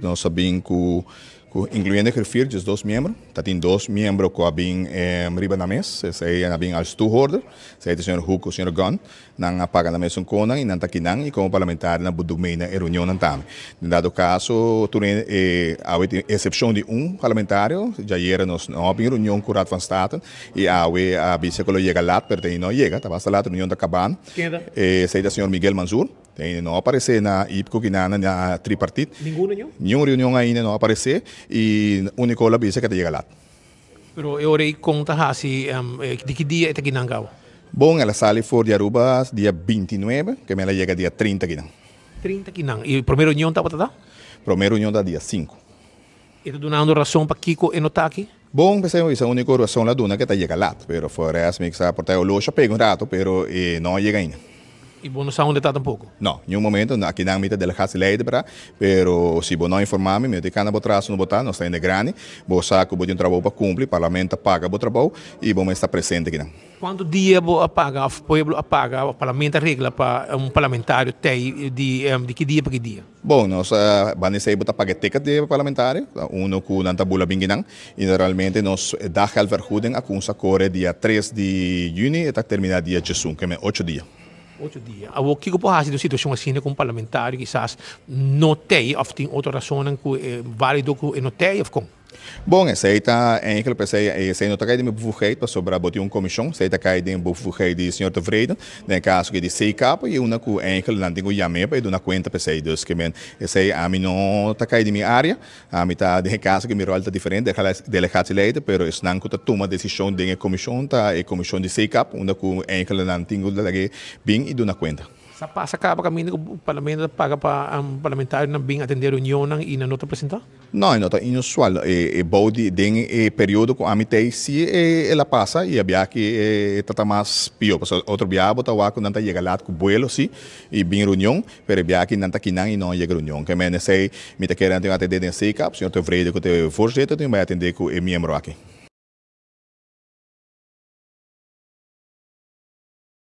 Nós sabemos que incluindo referir os dois membros, tá, tem dois membros que abim eh, riba na mesa, se abim é ao stu holder, se é o senhor Huck, o senhor Gunn, não apaga na mesa um conan e não tá aqui e como parlamentar na budumina e reunião não tá. No dado caso, tu é, eh, há exceção de um parlamentário, já era nos nove reunião com o Rat van Staten, e há a vice que chega lá, perde e não chega, tá basta lá, reunião da cabana. Quem é? Eh, é o senhor Miguel Mansur, né, não aparecer na IPCO, na, na, na tripartite. Nenhuma reunião? Nenhuma reunião ainda né, não aparecer e único la visa é que te llega lá. Mas eu orei conta assim, ah, um, eh, de que dia é que não Bom, ela sai fora de Aruba dia 29, que ela chega dia 30 aqui não. 30 aqui não. E a primeira reunião está para dar? Primeira reunião da dia 5. E está dando razão para Kiko e não está aqui? Bom, pensei que é a única razão é lá dona que está chega lá, mas fora as minhas ah, portas o loja pego um rato, pero eh, não chega ainda. ¿Y vos no un um detalle tampoco? No, en un momento, aquí en mitad de la casa ley, pero si vos no informamos, um me dicen que no atrás, no votar, no está en el grande, vos saco, vos un trabajo para cumplir, el parlamento paga vos trabajo y vos está presente aquí. Quanto dia vos paga, o povo paga, o parlamento regla para um parlamentário tem de, eh, de que dia para que dia? Bom, nós eh, vamos aí botar pagueteca de parlamentário, um com na tabula binguinan, e realmente nós eh, dá al verjuden a com sacore dia 3 de junho e está terminar dia 18, que é 8 dias. outro dia. O Kiko Borrassi, de uma situação assim um parlamentar, quizás não tem, ou tem outra razão que é válido que não tem, ou como. Bom, essa aí está em eh, que eu pensei, essa eh, aí não está caindo meu bufurrei, para sobrar botar um comissão, essa aí está caindo em bufurrei de senhor Tevreden, no caso que de seis capas, e uma que em eh, que eu não tenho chamei para ir na conta, pensei, Deus que me essa aí a mim não está caindo em minha área, a mim está, de caso que meu rol está diferente, de delegado de leite, pero isso não está tomando decisão de comissão, está a comissão de seis capas, uma com em que eu não tenho bem e na conta. Sa, sa Kapakamin, parlamento paga pa ang parlamentaryo na bing atender união ng ina nota presenta? Não, nota inusual. E, e body den e período com amitei se e, la passa e a que e, trata mais pio. Passo outro bia bota wa quando chega lá com vuelo sim e bem reunião, pero bia que nanta kinan e não chega reunião. Que me sei, me te querendo atender den sei cap, senhor te vrede que te forjeto, tem vai atender com e membro aqui.